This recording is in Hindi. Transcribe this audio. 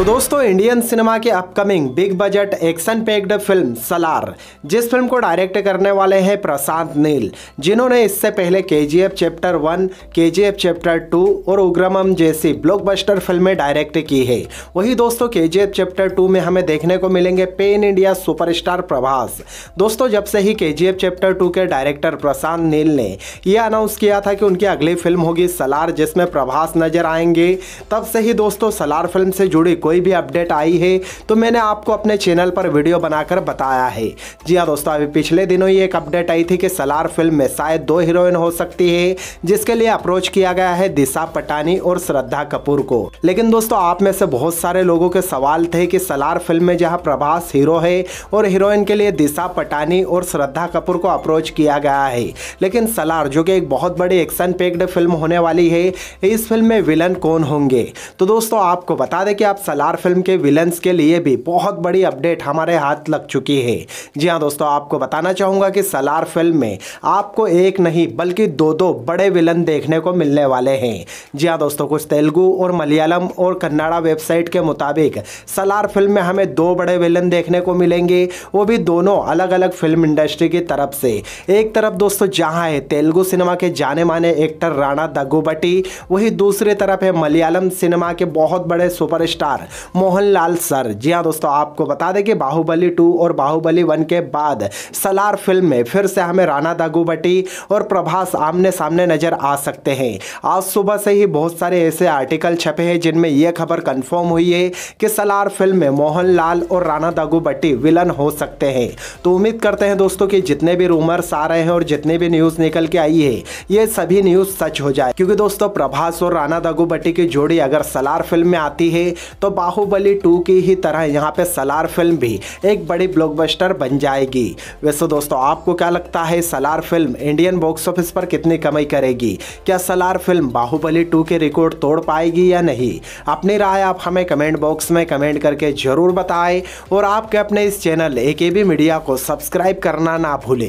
तो दोस्तों इंडियन सिनेमा के upcoming big budget action packed film Salaar जिस फिल्म को डायरेक्ट करने वाले हैं प्रशांत नील जिन्होंने इससे पहले के जी एफ चैप्टर वन के जी एफ चैप्टर टू और उग्रमम जैसी ब्लॉकबस्टर फिल्में डायरेक्ट की है वही दोस्तों के जी एफ चैप्टर टू में हमें देखने को मिलेंगे पेन इंडिया सुपरस्टार प्रभास दोस्तों जब से ही K G F chapter two के डायरेक्टर प्रशांत नील ने यह अनाउंस किया था कि उनकी अगली फिल्म होगी सलार जिसमें प्रभास नजर आएंगे तब से ही दोस्तों सलार फिल्म से जुड़ी कोई भी अपडेट आई है तो मैंने आपको अपने चैनल पर वीडियो बनाकर बताया है जी हाँ दोस्तों अभी पिछले दिनों ही एक अपडेट आई थी कि सलार फिल्म में शायद दो हीरोइन हो सकती है जिसके लिए अप्रोच किया गया है दिशा पटानी और श्रद्धा कपूर को लेकिन दोस्तों आप में से बहुत सारे लोगों के सवाल थे कि सलार फिल्म में जहाँ प्रभास हीरो है और हीरोइन के लिए दिशा पटानी और श्रद्धा कपूर को अप्रोच किया गया है लेकिन सलार जो कि एक बहुत बड़ी एक्शन पेक्ड फिल्म होने वाली है इस फिल्म में विलन कौन होंगे तो दोस्तों आपको बता दें कि आप सलार सलार फिल्म के विलन्स के लिए भी बहुत बड़ी अपडेट हमारे हाथ लग चुकी है जी हाँ दोस्तों आपको बताना चाहूँगा कि सलार फिल्म में आपको एक नहीं बल्कि दो दो बड़े विलन देखने को मिलने वाले हैं जी हाँ दोस्तों कुछ तेलुगू और मलयालम और कन्नाड़ा वेबसाइट के मुताबिक सलार फिल्म में हमें दो बड़े विलन देखने को मिलेंगे वो भी दोनों अलग अलग फिल्म इंडस्ट्री की तरफ से एक तरफ दोस्तों जहाँ है तेलुगू सिनेमा के जाने माने एक्टर राणा दग्गुबटी वही दूसरी तरफ है मलयालम सिनेमा के बहुत बड़े सुपरस्टार मोहनलाल सर जी हाँ दोस्तों आपको बता दें कि बाहुबली टू और बाहुबली वन के बाद सलार फिल्म में फिर से हमें राना दागुबटी और प्रभास आमने सामने नजर आ सकते हैं आज सुबह से ही बहुत सारे ऐसे आर्टिकल छपे हैं जिनमें यह खबर कन्फर्म हुई है कि सलार फिल्म में मोहनलाल और राना दागुबटी विलन हो सकते हैं तो उम्मीद करते हैं दोस्तों कि जितने भी रूमर्स आ रहे हैं और जितने भी न्यूज़ निकल के आई है ये सभी न्यूज़ सच हो जाए क्योंकि दोस्तों प्रभास और राणा दागुबटी की जोड़ी अगर सलार फिल्म में आती है तो बाहुबली टू की ही तरह यहाँ पे सलार फिल्म भी एक बड़ी ब्लॉकबस्टर बन जाएगी वैसे दोस्तों आपको क्या लगता है Salaar film Indian box office पर कितनी कमाई करेगी क्या सलार फिल्म बाहुबली टू के रिकॉर्ड तोड़ पाएगी या नहीं अपनी राय आप हमें कमेंट बॉक्स में कमेंट करके जरूर बताएं और आपके अपने इस चैनल ए मीडिया को सब्सक्राइब करना ना भूलें